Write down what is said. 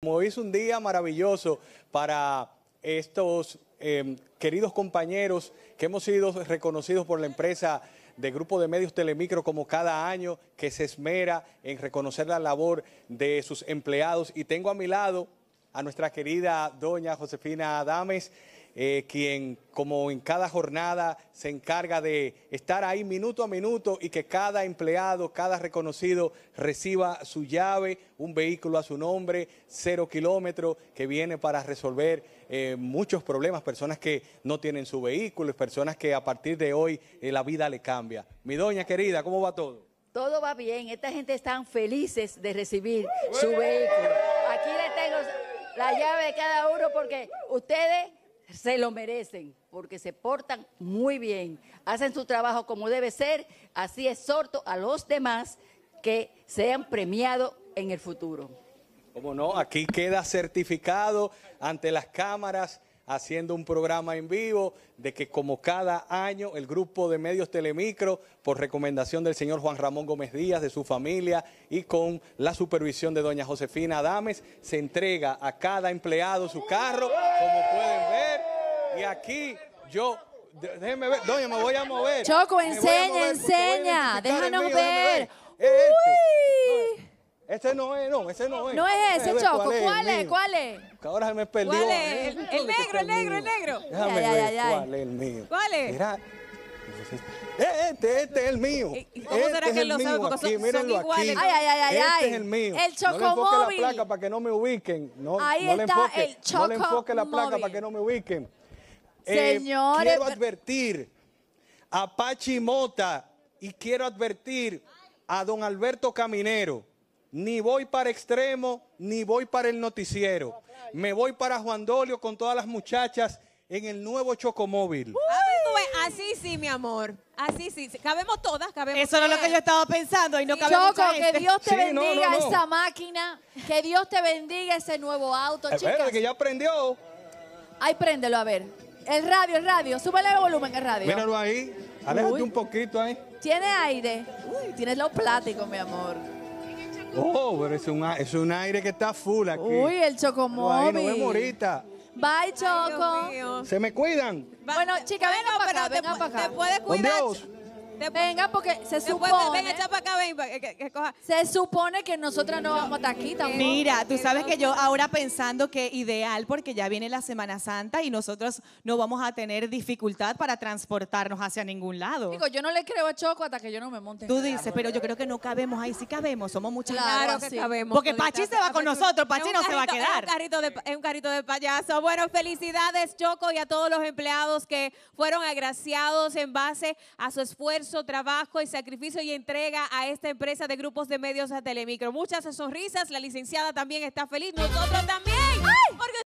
Como es un día maravilloso para estos em, queridos compañeros que hemos sido reconocidos por la empresa de Grupo de Medios Telemicro como cada año, que se esmera en reconocer la labor de sus empleados. Y tengo a mi lado a nuestra querida doña Josefina Adames, eh, quien como en cada jornada se encarga de estar ahí minuto a minuto y que cada empleado, cada reconocido reciba su llave, un vehículo a su nombre, cero kilómetros, que viene para resolver eh, muchos problemas, personas que no tienen su vehículo, personas que a partir de hoy eh, la vida le cambia. Mi doña querida, ¿cómo va todo? Todo va bien, esta gente está felices de recibir su vehículo. Aquí le tengo la llave de cada uno porque ustedes se lo merecen porque se portan muy bien, hacen su trabajo como debe ser, así exhorto a los demás que sean premiados en el futuro. Como no, aquí queda certificado ante las cámaras haciendo un programa en vivo de que como cada año el grupo de medios Telemicro, por recomendación del señor Juan Ramón Gómez Díaz, de su familia y con la supervisión de doña Josefina Adames, se entrega a cada empleado su carro, como pueden ver. Y aquí yo déjenme ver. Doña, me voy a mover. Choco, enseña, enseña. Déjanos ver. Este. No, este no es, no, ese no es. No es ese, Choco. ¿Cuál es? ¿Cuál es? ahora se me perdió. ¿Cuál ¿eh? El, negro, el negro, el negro. Déjame ya, ver ya, cuál es el mío. ¿Cuál es? Mira. Este, este es el mío. ¿Cómo este será que él lo sabe? Porque aquí, son, iguales. Aquí. Este ay, ay, ay, ay. Este es el mío. El chocomóvil. No le enfoque la placa para que no me ubiquen. No, Ahí no está le enfoque, el No le enfoque la placa para que no me ubiquen. Eh, quiero advertir a Pachi Mota y quiero advertir a don Alberto Caminero. Ni voy para extremo, ni voy para el noticiero. Me voy para Juan Dolio con todas las muchachas en el nuevo Chocomóvil. Ah, así sí, mi amor. Así sí. Cabemos todas, Eso era lo que yo estaba pensando y no Choco, que Dios te bendiga esa máquina, que Dios te bendiga ese nuevo auto, eh, es que ya prendió. Ahí préndelo, a ver. El radio, el radio. Súbele el volumen el radio. Míralo ahí. Aléjate un poquito ahí. Tiene aire. Uy, tienes los pláticos, mi amor. Oh, pero es un, es un aire que está full aquí. Uy, el chocomóvil. Ahí nos morita. Bye, Choco. Se me cuidan. Bueno, chica, venga para acá, venga para acá. Te puedes cuidar venga, porque se supone. que, Se supone que nosotras no vamos a aquí tampoco. Mira, tú sabes que yo ahora pensando que ideal, porque ya viene la Semana Santa y nosotros no vamos a tener dificultad para transportarnos hacia ningún lado. Digo, yo no le creo a Choco hasta que yo no me monte. Tú dices, pero yo creo que no cabemos ahí, sí cabemos, somos muchas Claro que sí. cabemos. Porque Pachi se va con nosotros, Pachi no se va a quedar. es un carrito de payaso. Bueno, felicidades, Choco, y a todos los empleados que fueron agraciados en base a su esfuerzo su trabajo y sacrificio y entrega a esta empresa de grupos de medios a Telemicro. Muchas sonrisas, la licenciada también está feliz, nosotros también, porque